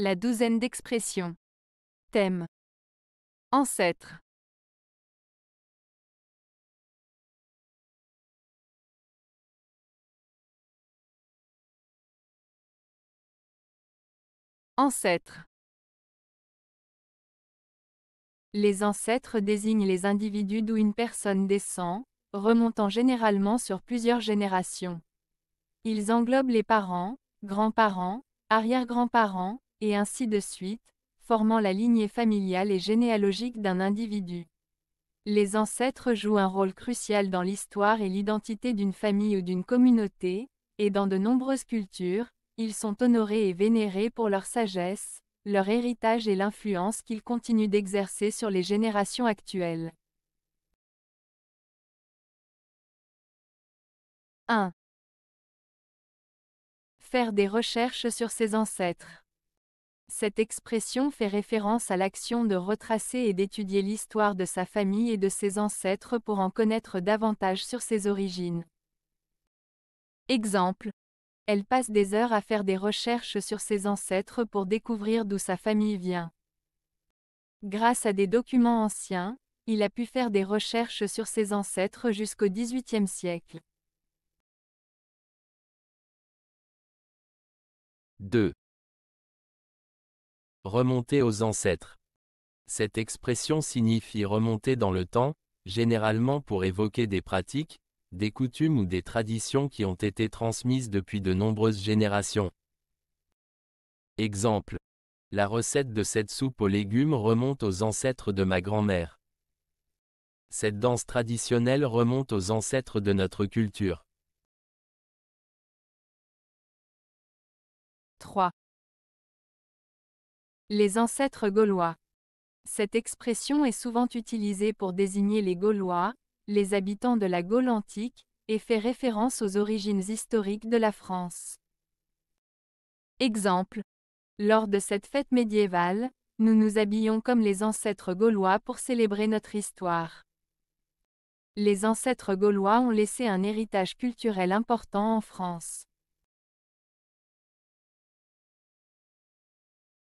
La douzaine d'expressions. Thème. Ancêtres. Ancêtres. Les ancêtres désignent les individus d'où une personne descend, remontant généralement sur plusieurs générations. Ils englobent les parents, grands-parents, arrière-grands-parents, et ainsi de suite, formant la lignée familiale et généalogique d'un individu. Les ancêtres jouent un rôle crucial dans l'histoire et l'identité d'une famille ou d'une communauté, et dans de nombreuses cultures, ils sont honorés et vénérés pour leur sagesse, leur héritage et l'influence qu'ils continuent d'exercer sur les générations actuelles. 1. Faire des recherches sur ses ancêtres. Cette expression fait référence à l'action de retracer et d'étudier l'histoire de sa famille et de ses ancêtres pour en connaître davantage sur ses origines. Exemple. Elle passe des heures à faire des recherches sur ses ancêtres pour découvrir d'où sa famille vient. Grâce à des documents anciens, il a pu faire des recherches sur ses ancêtres jusqu'au XVIIIe siècle. 2. Remonter aux ancêtres. Cette expression signifie remonter dans le temps, généralement pour évoquer des pratiques, des coutumes ou des traditions qui ont été transmises depuis de nombreuses générations. Exemple. La recette de cette soupe aux légumes remonte aux ancêtres de ma grand-mère. Cette danse traditionnelle remonte aux ancêtres de notre culture. 3. Les ancêtres gaulois. Cette expression est souvent utilisée pour désigner les Gaulois, les habitants de la Gaule antique, et fait référence aux origines historiques de la France. Exemple. Lors de cette fête médiévale, nous nous habillons comme les ancêtres gaulois pour célébrer notre histoire. Les ancêtres gaulois ont laissé un héritage culturel important en France.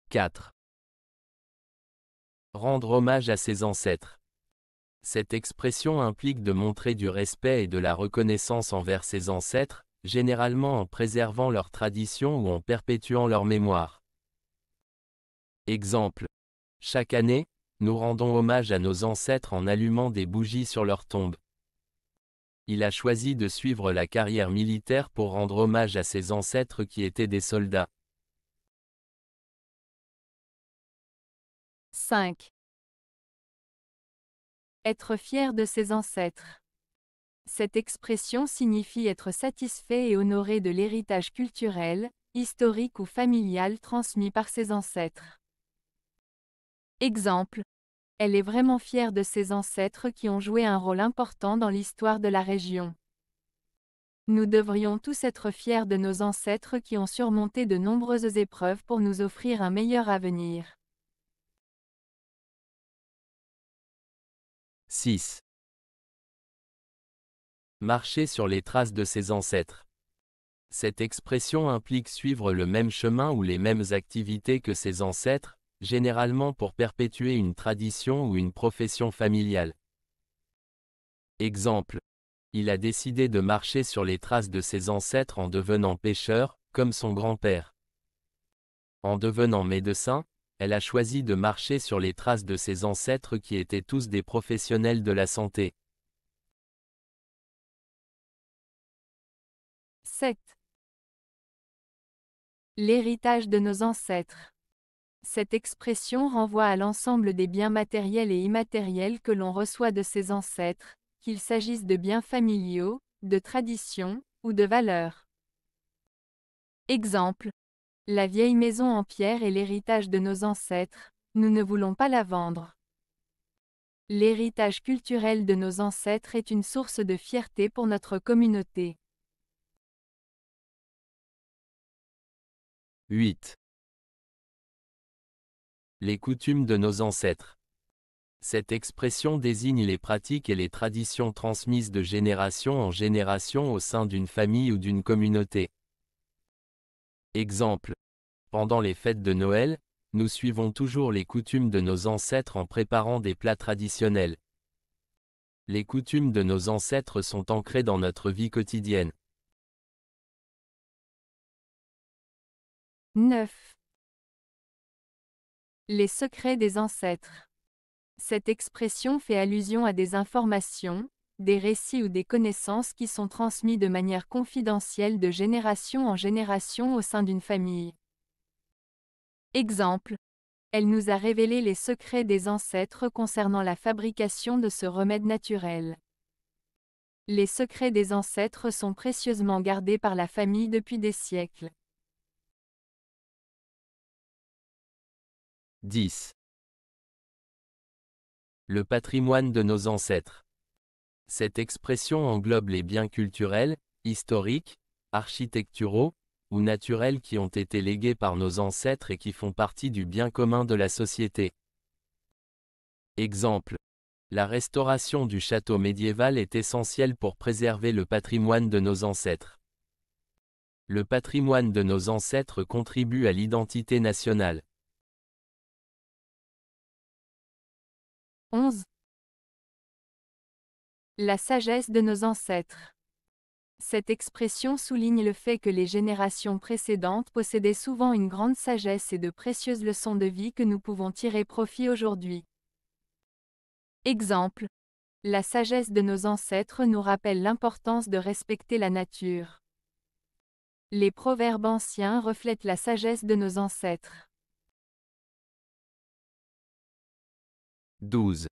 4. Rendre hommage à ses ancêtres. Cette expression implique de montrer du respect et de la reconnaissance envers ses ancêtres, généralement en préservant leurs traditions ou en perpétuant leur mémoire. Exemple. Chaque année, nous rendons hommage à nos ancêtres en allumant des bougies sur leur tombe. Il a choisi de suivre la carrière militaire pour rendre hommage à ses ancêtres qui étaient des soldats. 5. Être fier de ses ancêtres. Cette expression signifie être satisfait et honoré de l'héritage culturel, historique ou familial transmis par ses ancêtres. Exemple. Elle est vraiment fière de ses ancêtres qui ont joué un rôle important dans l'histoire de la région. Nous devrions tous être fiers de nos ancêtres qui ont surmonté de nombreuses épreuves pour nous offrir un meilleur avenir. 6. Marcher sur les traces de ses ancêtres. Cette expression implique suivre le même chemin ou les mêmes activités que ses ancêtres, généralement pour perpétuer une tradition ou une profession familiale. Exemple. Il a décidé de marcher sur les traces de ses ancêtres en devenant pêcheur, comme son grand-père. En devenant médecin, elle a choisi de marcher sur les traces de ses ancêtres qui étaient tous des professionnels de la santé. 7. L'héritage de nos ancêtres. Cette expression renvoie à l'ensemble des biens matériels et immatériels que l'on reçoit de ses ancêtres, qu'il s'agisse de biens familiaux, de traditions, ou de valeurs. Exemple, la vieille maison en pierre est l'héritage de nos ancêtres, nous ne voulons pas la vendre. L'héritage culturel de nos ancêtres est une source de fierté pour notre communauté. 8. Les coutumes de nos ancêtres. Cette expression désigne les pratiques et les traditions transmises de génération en génération au sein d'une famille ou d'une communauté. Exemple. Pendant les fêtes de Noël, nous suivons toujours les coutumes de nos ancêtres en préparant des plats traditionnels. Les coutumes de nos ancêtres sont ancrées dans notre vie quotidienne. 9. Les secrets des ancêtres. Cette expression fait allusion à des informations, des récits ou des connaissances qui sont transmis de manière confidentielle de génération en génération au sein d'une famille. Exemple. Elle nous a révélé les secrets des ancêtres concernant la fabrication de ce remède naturel. Les secrets des ancêtres sont précieusement gardés par la famille depuis des siècles. 10. Le patrimoine de nos ancêtres. Cette expression englobe les biens culturels, historiques, architecturaux ou naturels qui ont été légués par nos ancêtres et qui font partie du bien commun de la société. Exemple. La restauration du château médiéval est essentielle pour préserver le patrimoine de nos ancêtres. Le patrimoine de nos ancêtres contribue à l'identité nationale. 11. La sagesse de nos ancêtres. Cette expression souligne le fait que les générations précédentes possédaient souvent une grande sagesse et de précieuses leçons de vie que nous pouvons tirer profit aujourd'hui. Exemple. La sagesse de nos ancêtres nous rappelle l'importance de respecter la nature. Les proverbes anciens reflètent la sagesse de nos ancêtres. 12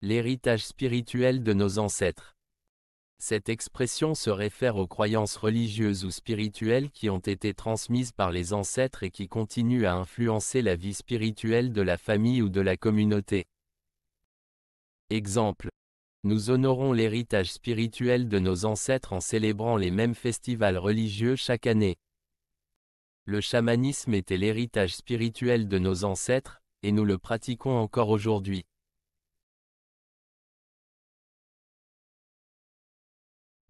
l'héritage spirituel de nos ancêtres. Cette expression se réfère aux croyances religieuses ou spirituelles qui ont été transmises par les ancêtres et qui continuent à influencer la vie spirituelle de la famille ou de la communauté. Exemple. Nous honorons l'héritage spirituel de nos ancêtres en célébrant les mêmes festivals religieux chaque année. Le chamanisme était l'héritage spirituel de nos ancêtres, et nous le pratiquons encore aujourd'hui.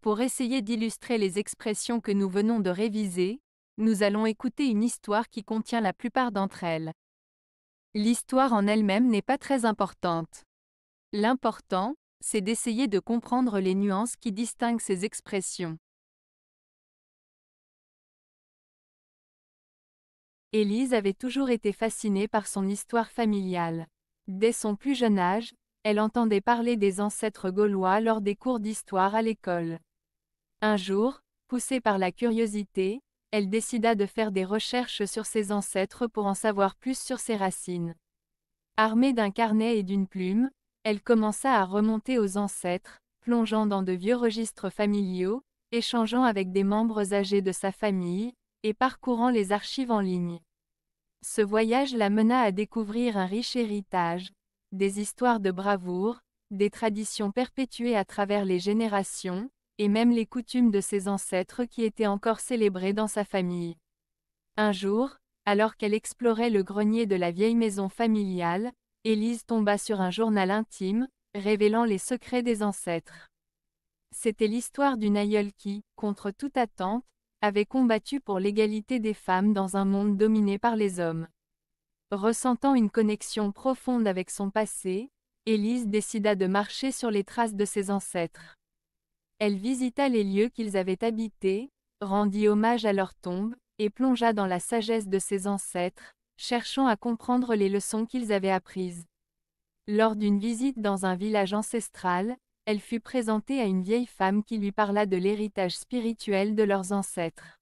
Pour essayer d'illustrer les expressions que nous venons de réviser, nous allons écouter une histoire qui contient la plupart d'entre elles. L'histoire en elle-même n'est pas très importante. L'important, c'est d'essayer de comprendre les nuances qui distinguent ces expressions. Élise avait toujours été fascinée par son histoire familiale. Dès son plus jeune âge, elle entendait parler des ancêtres gaulois lors des cours d'histoire à l'école. Un jour, poussée par la curiosité, elle décida de faire des recherches sur ses ancêtres pour en savoir plus sur ses racines. Armée d'un carnet et d'une plume, elle commença à remonter aux ancêtres, plongeant dans de vieux registres familiaux, échangeant avec des membres âgés de sa famille, et parcourant les archives en ligne. Ce voyage la mena à découvrir un riche héritage, des histoires de bravoure, des traditions perpétuées à travers les générations, et même les coutumes de ses ancêtres qui étaient encore célébrées dans sa famille. Un jour, alors qu'elle explorait le grenier de la vieille maison familiale, Élise tomba sur un journal intime, révélant les secrets des ancêtres. C'était l'histoire d'une aïeule qui, contre toute attente, avait combattu pour l'égalité des femmes dans un monde dominé par les hommes. Ressentant une connexion profonde avec son passé, Élise décida de marcher sur les traces de ses ancêtres. Elle visita les lieux qu'ils avaient habités, rendit hommage à leur tombe, et plongea dans la sagesse de ses ancêtres, cherchant à comprendre les leçons qu'ils avaient apprises. Lors d'une visite dans un village ancestral, elle fut présentée à une vieille femme qui lui parla de l'héritage spirituel de leurs ancêtres.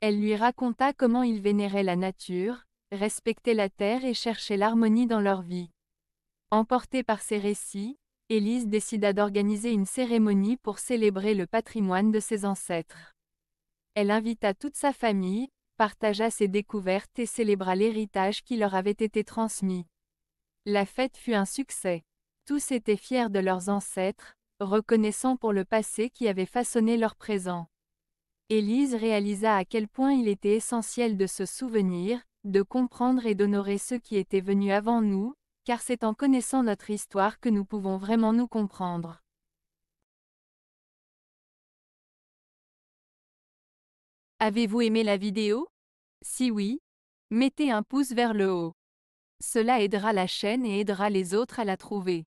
Elle lui raconta comment ils vénéraient la nature, respectaient la terre et cherchaient l'harmonie dans leur vie. Emportée par ces récits, Élise décida d'organiser une cérémonie pour célébrer le patrimoine de ses ancêtres. Elle invita toute sa famille, partagea ses découvertes et célébra l'héritage qui leur avait été transmis. La fête fut un succès. Tous étaient fiers de leurs ancêtres, reconnaissant pour le passé qui avait façonné leur présent. Élise réalisa à quel point il était essentiel de se souvenir, de comprendre et d'honorer ceux qui étaient venus avant nous, car c'est en connaissant notre histoire que nous pouvons vraiment nous comprendre. Avez-vous aimé la vidéo Si oui, mettez un pouce vers le haut. Cela aidera la chaîne et aidera les autres à la trouver.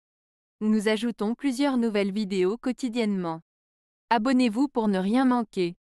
Nous ajoutons plusieurs nouvelles vidéos quotidiennement. Abonnez-vous pour ne rien manquer.